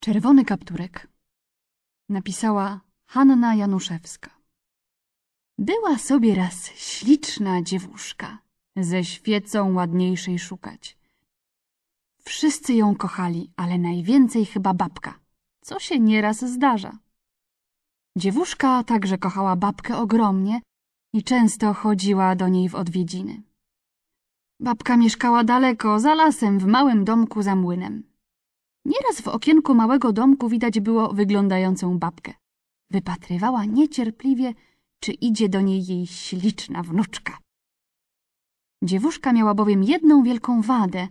Czerwony kapturek. Napisała Hanna Januszewska. Była sobie raz śliczna dziewuszka, ze świecą ładniejszej szukać. Wszyscy ją kochali, ale najwięcej chyba babka, co się nieraz zdarza. Dziewuszka także kochała babkę ogromnie i często chodziła do niej w odwiedziny. Babka mieszkała daleko, za lasem, w małym domku za młynem. Nieraz w okienku małego domku widać było wyglądającą babkę. Wypatrywała niecierpliwie, czy idzie do niej jej śliczna wnuczka. Dziewuszka miała bowiem jedną wielką wadę.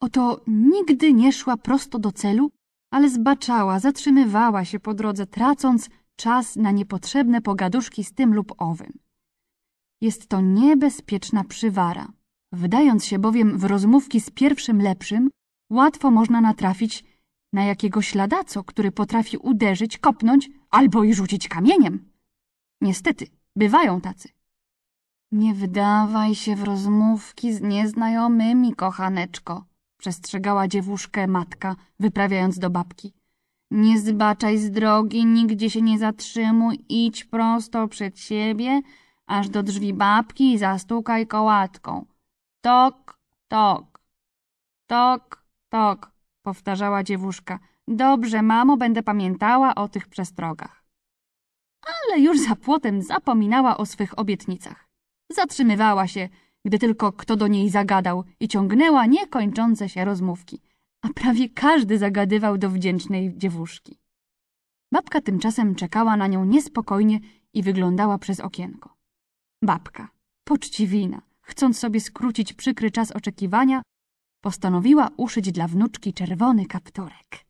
Oto nigdy nie szła prosto do celu, ale zbaczała, zatrzymywała się po drodze, tracąc czas na niepotrzebne pogaduszki z tym lub owym. Jest to niebezpieczna przywara. Wdając się bowiem w rozmówki z pierwszym lepszym, łatwo można natrafić na jakiego śladaco, który potrafi uderzyć, kopnąć albo i rzucić kamieniem. Niestety, bywają tacy. Nie wdawaj się w rozmówki z nieznajomymi, kochaneczko, przestrzegała dziewuszkę matka, wyprawiając do babki. Nie zbaczaj z drogi, nigdzie się nie zatrzymuj, idź prosto przed siebie, aż do drzwi babki i zastukaj kołatką. Tok, tok, tok, tok powtarzała dziewuszka. Dobrze, mamo, będę pamiętała o tych przestrogach. Ale już za płotem zapominała o swych obietnicach. Zatrzymywała się, gdy tylko kto do niej zagadał i ciągnęła niekończące się rozmówki, a prawie każdy zagadywał do wdzięcznej dziewuszki. Babka tymczasem czekała na nią niespokojnie i wyglądała przez okienko. Babka, poczciwina, chcąc sobie skrócić przykry czas oczekiwania, Postanowiła uszyć dla wnuczki czerwony kapturek.